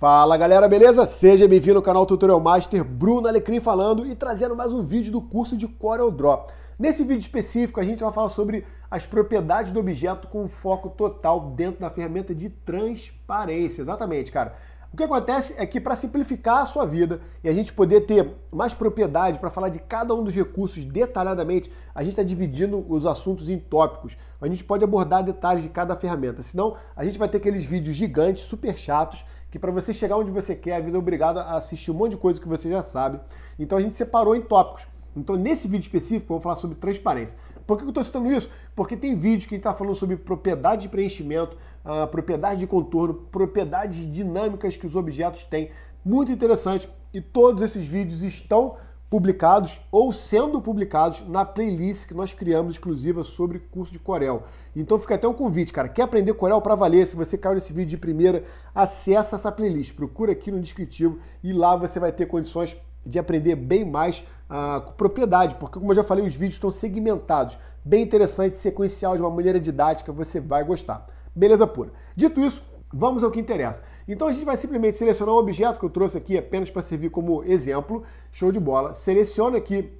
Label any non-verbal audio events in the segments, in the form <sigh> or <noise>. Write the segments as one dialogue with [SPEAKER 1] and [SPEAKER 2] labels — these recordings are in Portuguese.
[SPEAKER 1] Fala galera, beleza? Seja bem-vindo ao canal Tutorial Master, Bruno Alecrim falando e trazendo mais um vídeo do curso de Corel Draw. Nesse vídeo específico a gente vai falar sobre as propriedades do objeto com foco total dentro da ferramenta de transparência, exatamente cara. O que acontece é que para simplificar a sua vida e a gente poder ter mais propriedade para falar de cada um dos recursos detalhadamente, a gente está dividindo os assuntos em tópicos. A gente pode abordar detalhes de cada ferramenta, senão a gente vai ter aqueles vídeos gigantes, super chatos, que para você chegar onde você quer, a vida é obrigada a assistir um monte de coisa que você já sabe. Então a gente separou em tópicos. Então, nesse vídeo específico, eu vou falar sobre transparência. Por que eu estou citando isso? Porque tem vídeo que está falando sobre propriedade de preenchimento, uh, propriedade de contorno, propriedades dinâmicas que os objetos têm. Muito interessante. E todos esses vídeos estão publicados ou sendo publicados na playlist que nós criamos exclusiva sobre curso de Corel. Então fica até um convite, cara. Quer aprender Corel para valer? Se você caiu nesse vídeo de primeira, acessa essa playlist, procura aqui no descritivo e lá você vai ter condições de aprender bem mais ah, com propriedade, porque como eu já falei, os vídeos estão segmentados, bem interessante, sequencial, de uma maneira didática, você vai gostar. Beleza pura. Dito isso, Vamos ao que interessa. Então a gente vai simplesmente selecionar um objeto que eu trouxe aqui apenas para servir como exemplo. Show de bola. Seleciona aqui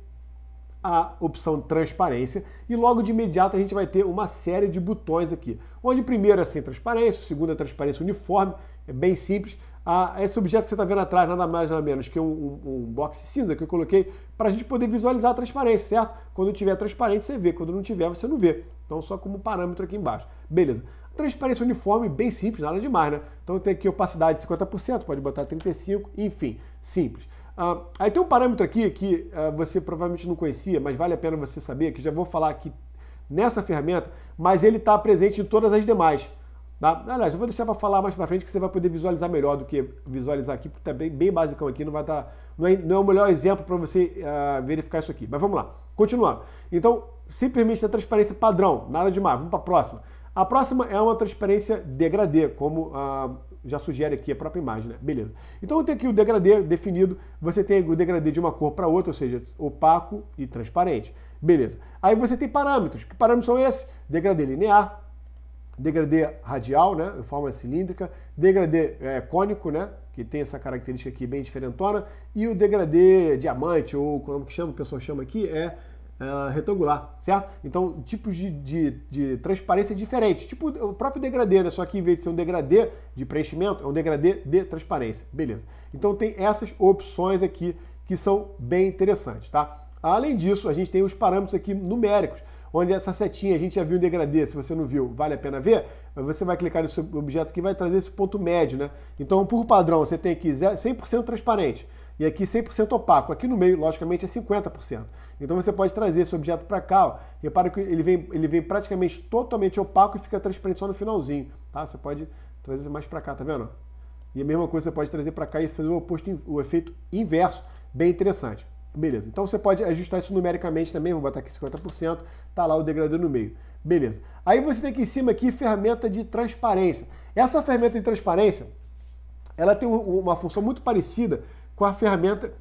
[SPEAKER 1] a opção transparência e logo de imediato a gente vai ter uma série de botões aqui. Onde primeiro é sem assim, transparência, o segundo é transparência uniforme, é bem simples. Ah, esse objeto que você está vendo atrás, nada mais nada menos que um, um, um box cinza que eu coloquei para a gente poder visualizar a transparência, certo? Quando tiver transparente você vê, quando não tiver você não vê. Então só como parâmetro aqui embaixo. Beleza. Transparência uniforme, bem simples, nada demais, né? Então tem aqui opacidade de 50%, pode botar 35%, enfim, simples. Ah, aí tem um parâmetro aqui que ah, você provavelmente não conhecia, mas vale a pena você saber, que já vou falar aqui nessa ferramenta, mas ele está presente em todas as demais. Tá? Aliás, eu vou deixar para falar mais para frente que você vai poder visualizar melhor do que visualizar aqui, porque está bem, bem basicão aqui, não vai estar. Tá, não, é, não, é, o melhor exemplo para você ah, verificar isso aqui. Mas vamos lá, continuando. Então, simplesmente a transparência padrão, nada demais, vamos para a próxima. A próxima é uma transparência degradê, como ah, já sugere aqui a própria imagem, né? Beleza. Então eu tenho aqui o degradê definido, você tem o degradê de uma cor para outra, ou seja, opaco e transparente. Beleza. Aí você tem parâmetros. Que parâmetros são esses? Degradê linear, degradê radial, né, em forma cilíndrica, degradê é, cônico, né, que tem essa característica aqui bem diferentona, e o degradê diamante, ou como que chama, o pessoal chama aqui, é é, retangular, certo? Então, tipos de, de, de, transparência diferentes. Tipo o próprio degradê, né? Só que em vez de ser um degradê de preenchimento, é um degradê de transparência. Beleza. Então, tem essas opções aqui que são bem interessantes, tá? Além disso, a gente tem os parâmetros aqui numéricos, onde essa setinha, a gente já viu o degradê, se você não viu, vale a pena ver, você vai clicar nesse objeto que vai trazer esse ponto médio, né? Então, por padrão, você tem aqui 100% transparente. E aqui 100% opaco. Aqui no meio, logicamente, é 50%. Então você pode trazer esse objeto para cá. Ó. Repara que ele vem, ele vem praticamente totalmente opaco e fica transparente só no finalzinho. Tá? Você pode trazer mais para cá, tá vendo? E a mesma coisa você pode trazer para cá e fazer o, oposto, o efeito inverso. Bem interessante. Beleza, então você pode ajustar isso numericamente também, vou botar aqui 50%, tá lá o degradê no meio. Beleza. Aí você tem aqui em cima aqui ferramenta de transparência. Essa ferramenta de transparência, ela tem uma função muito parecida com a ferramenta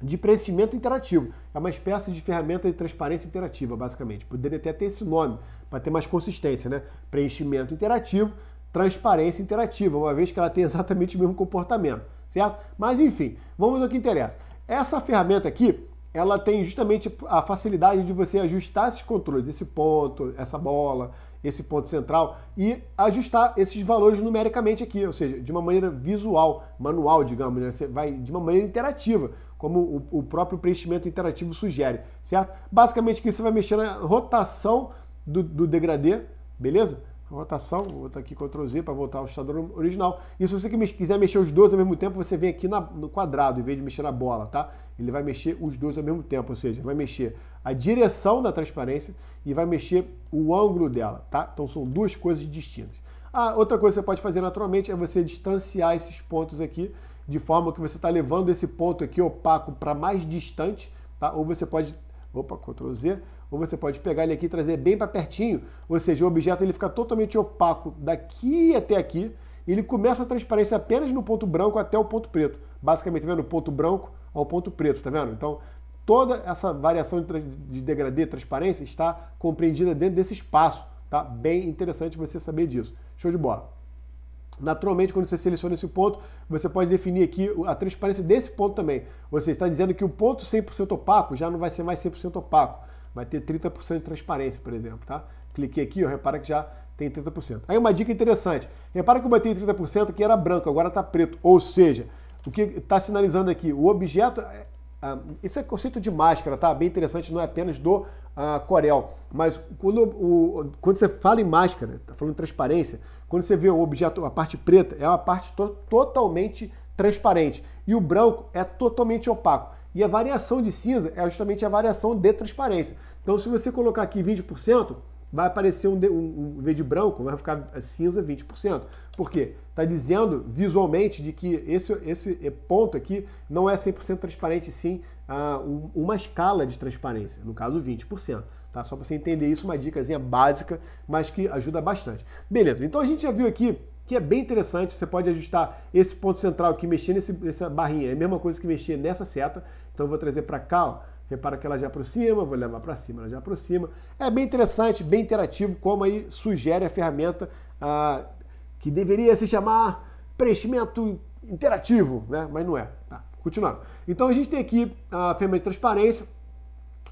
[SPEAKER 1] de preenchimento interativo. É uma espécie de ferramenta de transparência interativa, basicamente. Poderia até ter esse nome, para ter mais consistência, né? Preenchimento interativo, transparência interativa, uma vez que ela tem <laughs> exatamente o mesmo comportamento, certo? Mas enfim, vamos ao que interessa. Essa ferramenta aqui, ela tem justamente a facilidade de você ajustar esses controles, esse ponto, essa bola, esse ponto central e ajustar esses valores numericamente aqui, ou seja, de uma maneira visual, manual, digamos, né? você vai de uma maneira interativa, como o, o próprio preenchimento interativo sugere, certo? Basicamente aqui você vai mexer na rotação do, do degradê, beleza? rotação, vou botar aqui Ctrl Z para voltar ao estado original. E se você quiser mexer os dois ao mesmo tempo, você vem aqui na, no quadrado, em vez de mexer na bola, tá? Ele vai mexer os dois ao mesmo tempo, ou seja, vai mexer a direção da transparência e vai mexer o ângulo dela, tá? Então são duas coisas distintas. Ah, outra coisa que você pode fazer naturalmente é você distanciar esses pontos aqui, de forma que você está levando esse ponto aqui opaco para mais distante, tá? Ou você pode, opa, Ctrl Z, ou você pode pegar ele aqui e trazer bem para pertinho, ou seja, o objeto ele fica totalmente opaco daqui até aqui, e ele começa a transparência apenas no ponto branco até o ponto preto. Basicamente, tá vendo? O ponto branco ao ponto preto, tá vendo? Então, toda essa variação de degradê, transparência, está compreendida dentro desse espaço, tá? Bem interessante você saber disso. Show de bola. Naturalmente, quando você seleciona esse ponto, você pode definir aqui a transparência desse ponto também. Você está dizendo que o ponto 100% opaco já não vai ser mais 100% opaco vai ter 30% de transparência, por exemplo, tá? Cliquei aqui, ó, repara que já tem 30%. Aí uma dica interessante, repara que eu botei 30% que era branco, agora está preto, ou seja, o que está sinalizando aqui, o objeto, é, ah, isso é conceito de máscara, tá? Bem interessante, não é apenas do ah, Corel, mas quando, o, quando você fala em máscara, está falando transparência, quando você vê o objeto, a parte preta, é uma parte to totalmente transparente e o branco é totalmente opaco. E a variação de cinza é justamente a variação de transparência. Então, se você colocar aqui 20%, vai aparecer um, um, um verde branco, vai ficar cinza 20%. Por quê? Está dizendo visualmente de que esse, esse ponto aqui não é 100% transparente, sim uh, um, uma escala de transparência, no caso 20%. Tá? Só para você entender isso, uma dica básica, mas que ajuda bastante. Beleza, então a gente já viu aqui que é bem interessante. Você pode ajustar esse ponto central aqui, mexer nesse, nessa barrinha. É a mesma coisa que mexer nessa seta. Então eu vou trazer para cá, ó. Repara que ela já aproxima, vou levar para cima, ela já aproxima. É bem interessante, bem interativo, como aí sugere a ferramenta ah, que deveria se chamar preenchimento interativo, né? Mas não é. Tá, continuando. Então a gente tem aqui a ferramenta de transparência.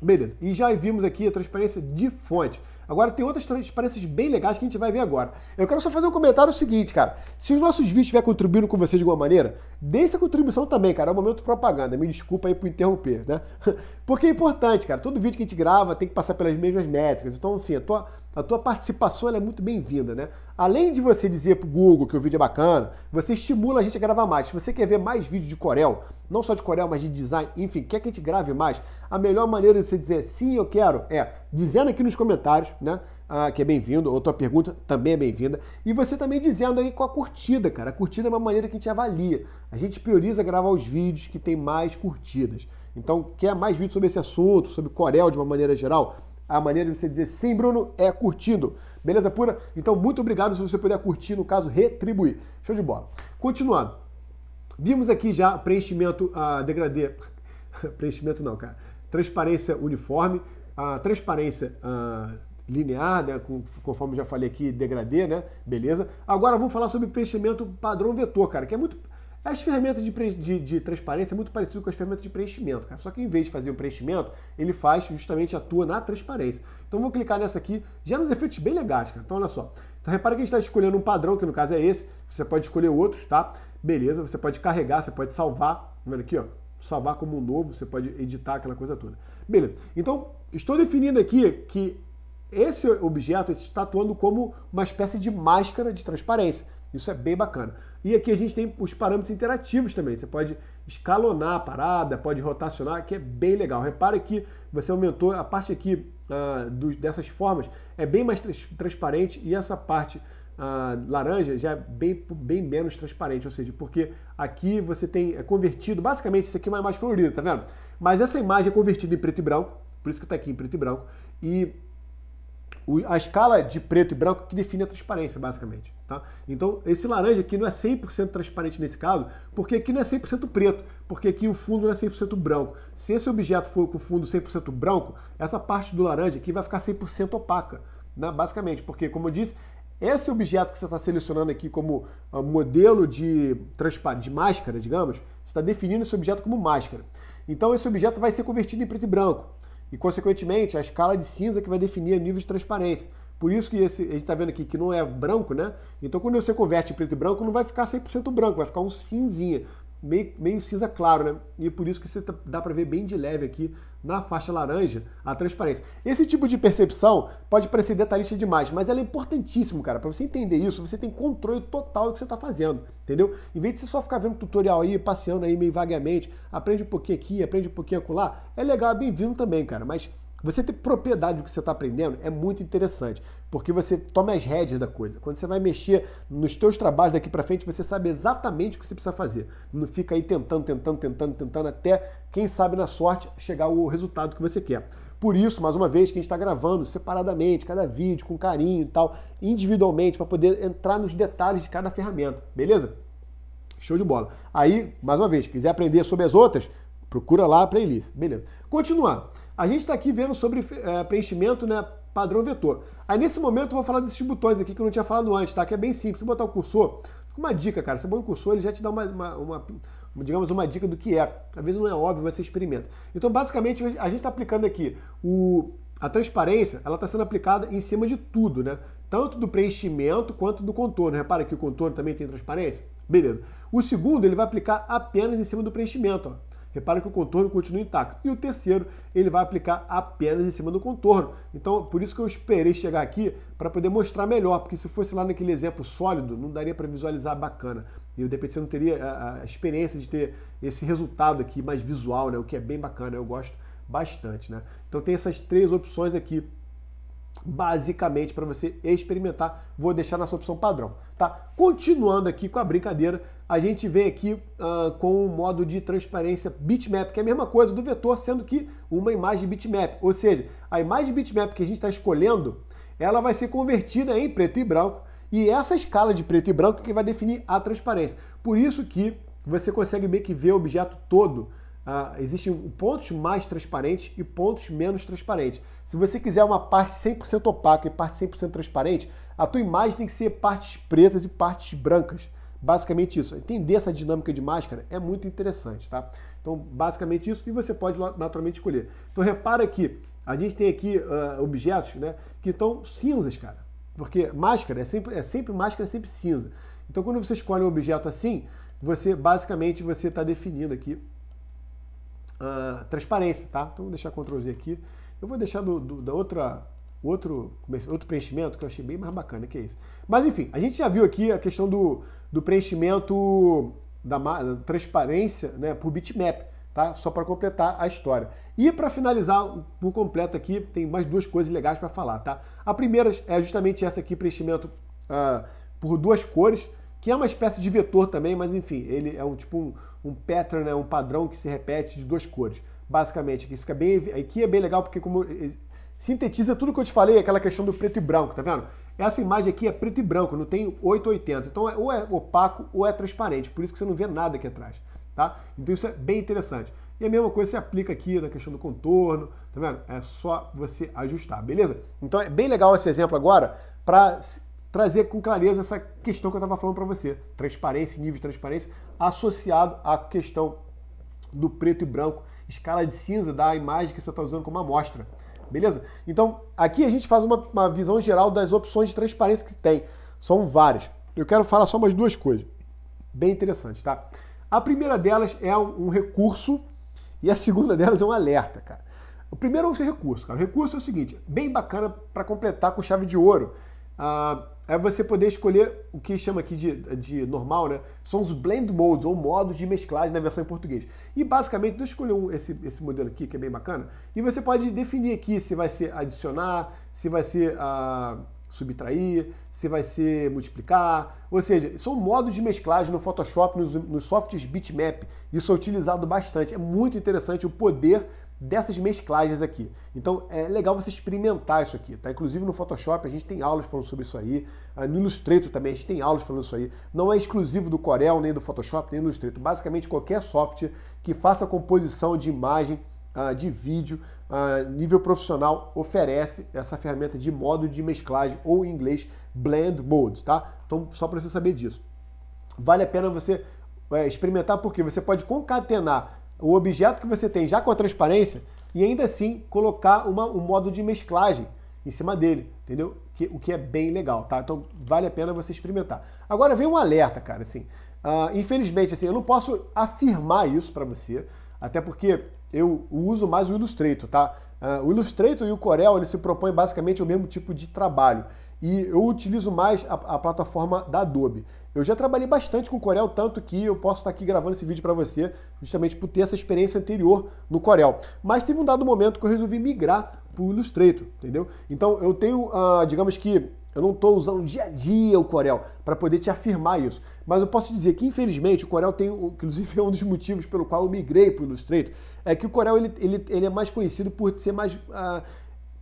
[SPEAKER 1] Beleza, e já vimos aqui a transparência de fonte. Agora tem outras transparências bem legais que a gente vai ver agora. Eu quero só fazer um comentário seguinte, cara. Se os nossos vídeos estiver contribuindo com vocês de alguma maneira, dê essa contribuição também, cara. É um momento de propaganda. Me desculpa aí por interromper, né? <laughs> Porque é importante, cara. Todo vídeo que a gente grava tem que passar pelas mesmas métricas. Então, enfim, assim, a tua a tua participação é muito bem-vinda, né? Além de você dizer pro Google que o vídeo é bacana, você estimula a gente a gravar mais. Se você quer ver mais vídeos de Corel, não só de Corel, mas de design, enfim, quer que a gente grave mais, a melhor maneira de você dizer sim, eu quero, é dizendo aqui nos comentários, né? Ah, que é bem-vindo, ou tua pergunta também é bem-vinda. E você também dizendo aí com a curtida, cara. A curtida é uma maneira que a gente avalia. A gente prioriza gravar os vídeos que tem mais curtidas. Então, quer mais vídeos sobre esse assunto, sobre Corel de uma maneira geral? A maneira de você dizer sim, Bruno, é curtindo. Beleza pura? Então, muito obrigado se você puder curtir, no caso, retribuir. Show de bola. Continuando. Vimos aqui já preenchimento ah, degradê. <laughs> preenchimento não, cara. Transparência uniforme. A transparência ah, linear, né? conforme já falei aqui, degradê, né? Beleza? Agora vamos falar sobre preenchimento padrão vetor, cara, que é muito as ferramentas de, de, de, transparência é muito parecido com as ferramentas de preenchimento, cara. Só que em vez de fazer o preenchimento, ele faz justamente atua na transparência. Então vou clicar nessa aqui, gera uns efeitos bem legais, cara. Então olha só. Então repara que a gente está escolhendo um padrão, que no caso é esse. Você pode escolher outros, tá? Beleza, você pode carregar, você pode salvar. Tá vendo aqui, ó? Salvar como um novo, você pode editar aquela coisa toda. Beleza. Então, estou definindo aqui que esse objeto está atuando como uma espécie de máscara de transparência. Isso é bem bacana. E aqui a gente tem os parâmetros interativos também. Você pode escalonar a parada, pode rotacionar, que é bem legal. Repare que você aumentou a parte aqui ah, do, dessas formas, é bem mais transparente e essa parte ah, laranja já é bem, bem menos transparente. Ou seja, porque aqui você tem é convertido, basicamente isso aqui é mais colorido, tá vendo? Mas essa imagem é convertida em preto e branco, por isso que está aqui em preto e branco. E a escala de preto e branco que define a transparência, basicamente. Tá? Então, esse laranja aqui não é 100% transparente nesse caso, porque aqui não é 100% preto, porque aqui o fundo não é 100% branco. Se esse objeto for com o fundo 100% branco, essa parte do laranja aqui vai ficar 100% opaca, né? basicamente, porque, como eu disse, esse objeto que você está selecionando aqui como ah, modelo de, de máscara, digamos, você está definindo esse objeto como máscara. Então, esse objeto vai ser convertido em preto e branco, e, consequentemente, a escala de cinza que vai definir o nível de transparência. Por isso que esse, a gente está vendo aqui que não é branco, né? Então quando você converte em preto e branco, não vai ficar 100% branco, vai ficar um cinzinha, meio, meio cinza claro, né? E é por isso que você tá, dá para ver bem de leve aqui na faixa laranja a transparência. Esse tipo de percepção pode parecer detalhista demais, mas ela é importantíssimo, cara. Para você entender isso, você tem controle total do que você está fazendo, entendeu? Em vez de você só ficar vendo tutorial aí, passeando aí meio vagamente, aprende um pouquinho aqui, aprende um pouquinho acolá, é legal, é bem-vindo também, cara, mas você ter propriedade do que você está aprendendo é muito interessante, porque você toma as rédeas da coisa. Quando você vai mexer nos teus trabalhos daqui para frente, você sabe exatamente o que você precisa fazer. Não fica aí tentando, tentando, tentando, tentando, até, quem sabe na sorte, chegar ao resultado que você quer. Por isso, mais uma vez, que a gente está gravando separadamente, cada vídeo, com carinho e tal, individualmente, para poder entrar nos detalhes de cada ferramenta, beleza? Show de bola. Aí, mais uma vez, quiser aprender sobre as outras, procura lá a playlist. Beleza. Continuando. A gente está aqui vendo sobre é, preenchimento, né? Padrão vetor. Aí nesse momento eu vou falar desses botões aqui que eu não tinha falado antes, tá? Que é bem simples. Você botar o cursor, fica uma dica, cara. Você bota o cursor, ele já te dá uma, uma, uma digamos, uma dica do que é. Às vezes não é óbvio, mas você experimenta. Então, basicamente, a gente está aplicando aqui o, a transparência, ela está sendo aplicada em cima de tudo, né? Tanto do preenchimento quanto do contorno. Repara que o contorno também tem transparência. Beleza. O segundo, ele vai aplicar apenas em cima do preenchimento, ó. Repara que o contorno continua intacto. E o terceiro, ele vai aplicar apenas em cima do contorno. Então, por isso que eu esperei chegar aqui para poder mostrar melhor, porque se fosse lá naquele exemplo sólido, não daria para visualizar bacana. E de repente você não teria a, a, experiência de ter esse resultado aqui mais visual, né? o que é bem bacana, eu gosto bastante. Né? Então tem essas três opções aqui basicamente para você experimentar. Vou deixar nessa opção padrão, tá? Continuando aqui com a brincadeira, a gente vem aqui uh, com o modo de transparência bitmap, que é a mesma coisa do vetor, sendo que uma imagem bitmap, ou seja, a imagem bitmap que a gente está escolhendo, ela vai ser convertida em preto e branco, e essa escala de preto e branco que vai definir a transparência. Por isso que você consegue meio que ver o objeto todo Uh, existem pontos mais transparentes e pontos menos transparentes. Se você quiser uma parte 100% opaca e parte 100% transparente, a tua imagem tem que ser partes pretas e partes brancas. Basicamente isso. Entender essa dinâmica de máscara é muito interessante, tá? Então, basicamente isso, e você pode naturalmente escolher. Então, repara que a gente tem aqui uh, objetos né, que estão cinzas, cara. Porque máscara é sempre, é sempre máscara, é sempre cinza. Então, quando você escolhe um objeto assim, você basicamente você está definindo aqui uh, transparência, tá? Então vou deixar Ctrl Z aqui. Eu vou deixar do, do, da outra outro, outro preenchimento que eu achei bem mais bacana que é esse. Mas enfim, a gente já viu aqui a questão do, do preenchimento da, da transparência né, por bitmap, tá? Só para completar a história. E para finalizar por completo aqui, tem mais duas coisas legais para falar, tá? A primeira é justamente essa aqui, preenchimento uh, por duas cores, que é uma espécie de vetor também, mas enfim, ele é um tipo um, um pattern, né, um padrão que se repete de duas cores. Basicamente, aqui fica bem, aqui é bem legal porque como eh, sintetiza tudo que eu te falei, aquela questão do preto e branco, tá vendo? Essa imagem aqui é preto e branco, não tem 880. Então, é, ou é opaco ou é transparente, por isso que você não vê nada aqui atrás, tá? Então, isso é bem interessante. E a mesma coisa se aplica aqui na questão do contorno, tá vendo? É só você ajustar, beleza? Então, é bem legal esse exemplo agora para trazer com clareza essa questão que eu estava falando para você. Transparência, nível de transparência, associado à questão do preto e branco, escala de cinza da imagem que você está usando como amostra. Beleza? Então, aqui a gente faz uma, uma, visão geral das opções de transparência que tem. São várias. Eu quero falar só umas duas coisas. Bem interessante tá? A primeira delas é um, um recurso e a segunda delas é um alerta, cara. O primeiro é o recurso, cara. O recurso é o seguinte, bem bacana para completar com chave de ouro. Ah, é você poder escolher o que chama aqui de, de normal, né? São os blend modes, ou modos de mesclagem na versão em português. E basicamente, deixa eu escolher um, esse, esse modelo aqui, que é bem bacana, e você pode definir aqui se vai ser adicionar, se vai ser ah, subtrair, se vai ser multiplicar. Ou seja, são modos de mesclagem no Photoshop, nos, nos softwares bitmap. Isso é utilizado bastante. É muito interessante o poder dessas mesclagens aqui. Então é legal você experimentar isso aqui, tá? Inclusive no Photoshop a gente tem aulas falando sobre isso aí, ah, no Illustrator também a gente tem aulas falando isso aí. Não é exclusivo do Corel, nem do Photoshop, nem do Illustrator. Basicamente qualquer software que faça composição de imagem, ah, de vídeo, ah, nível profissional oferece essa ferramenta de modo de mesclagem ou em inglês blend mode, tá? Então só para você saber disso. Vale a pena você é, experimentar porque você pode concatenar o objeto que você tem já com a transparência e ainda assim colocar uma, um modo de mesclagem em cima dele, entendeu? Que, o que é bem legal, tá? Então vale a pena você experimentar. Agora vem um alerta, cara, assim. Uh, infelizmente, assim, eu não posso afirmar isso para você, até porque eu uso mais o Illustrator, tá? Uh, o Illustrator e o Corel, eles se propõem basicamente o mesmo tipo de trabalho e eu utilizo mais a, a, plataforma da Adobe. Eu já trabalhei bastante com Corel, tanto que eu posso estar aqui gravando esse vídeo para você, justamente por ter essa experiência anterior no Corel. Mas teve um dado momento que eu resolvi migrar para o Illustrator, entendeu? Então eu tenho, ah, digamos que eu não estou usando dia a dia o Corel para poder te afirmar isso. Mas eu posso dizer que, infelizmente, o Corel tem, inclusive, é um dos motivos pelo qual eu migrei para o Illustrator, é que o Corel ele, ele, ele é mais conhecido por ser mais. Ah,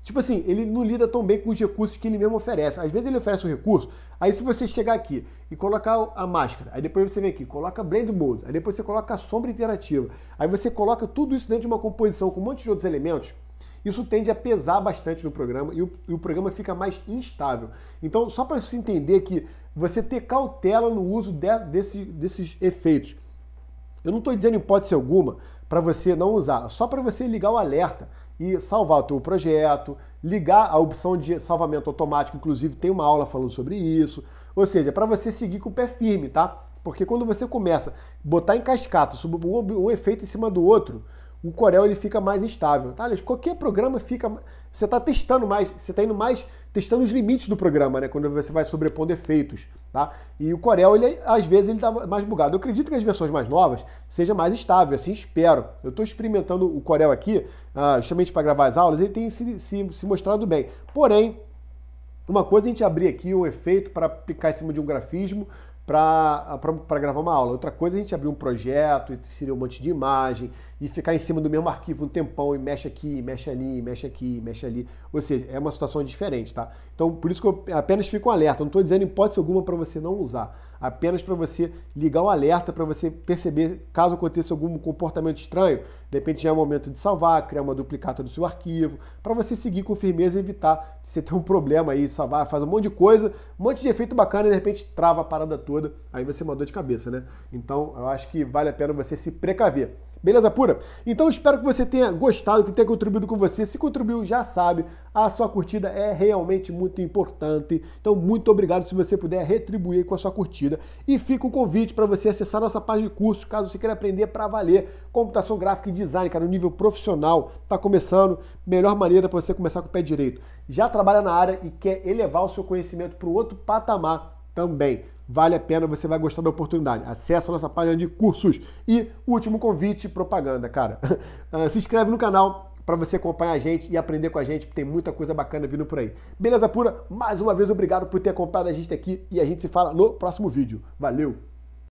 [SPEAKER 1] Tipo assim, ele não lida tão bem com os recursos que ele mesmo oferece. Às vezes ele oferece um recurso, aí se você chegar aqui e colocar a máscara, aí depois você vem aqui, coloca blend mode, aí depois você coloca a sombra interativa, aí você coloca tudo isso dentro de uma composição com um monte de outros elementos, isso tende a pesar bastante no programa e o, e o programa fica mais instável. Então, só para se entender que você ter cautela no uso de, desse, desses efeitos. Eu não estou dizendo hipótese alguma para você não usar, só para você ligar o alerta e salvar o teu projeto, ligar a opção de salvamento automático, inclusive tem uma aula falando sobre isso. Ou seja, é para você seguir com o pé firme, tá? Porque quando você começa a botar em cascata, um, um efeito em cima do outro, o Corel ele fica mais estável. Tá, Qualquer programa fica. Você está testando mais, você está indo mais testando os limites do programa, né? Quando você vai sobrepondo efeitos, tá? E o Corel, ele, às vezes, ele está mais bugado. Eu acredito que as versões mais novas seja mais estável, assim espero. Eu estou experimentando o Corel aqui, ah, justamente para gravar as aulas, ele tem se, se, se mostrado bem. Porém, uma coisa é a gente abrir aqui um efeito para picar em cima de um grafismo, para gravar uma aula. Outra coisa é a gente abrir um projeto, seria um monte de imagem, e ficar em cima do mesmo arquivo um tempão e mexe aqui, mexe ali, mexe aqui, mexe ali. Ou seja, é uma situação diferente, tá? Então, por isso que eu apenas fico um alerta. Eu não estou dizendo hipótese alguma para você não usar. Apenas para você ligar o um alerta, para você perceber caso aconteça algum comportamento estranho. De repente já é o momento de salvar, criar uma duplicata do seu arquivo, para você seguir com firmeza e evitar você ter um problema aí, salvar, faz um monte de coisa, um monte de efeito bacana e de repente trava a parada toda. Aí vai ser é uma dor de cabeça, né? Então, eu acho que vale a pena você se precaver. Beleza pura? Então espero que você tenha gostado, que tenha contribuído com você. Se contribuiu, já sabe, a sua curtida é realmente muito importante. Então muito obrigado se você puder retribuir com a sua curtida. E fica o convite para você acessar nossa página de curso, caso você queira aprender para valer computação gráfica e design, cara, no nível profissional. está começando, melhor maneira para você começar com o pé direito. Já trabalha na área e quer elevar o seu conhecimento para o outro patamar também vale a pena, você vai gostar da oportunidade. Acesse a nossa página de cursos. E último convite, propaganda, cara. <laughs> Ah, se inscreve no canal para você acompanhar a gente e aprender com a gente, porque tem muita coisa bacana vindo por aí. Beleza pura? Mais uma vez, obrigado por ter acompanhado a gente aqui e a gente se fala no próximo vídeo. Valeu!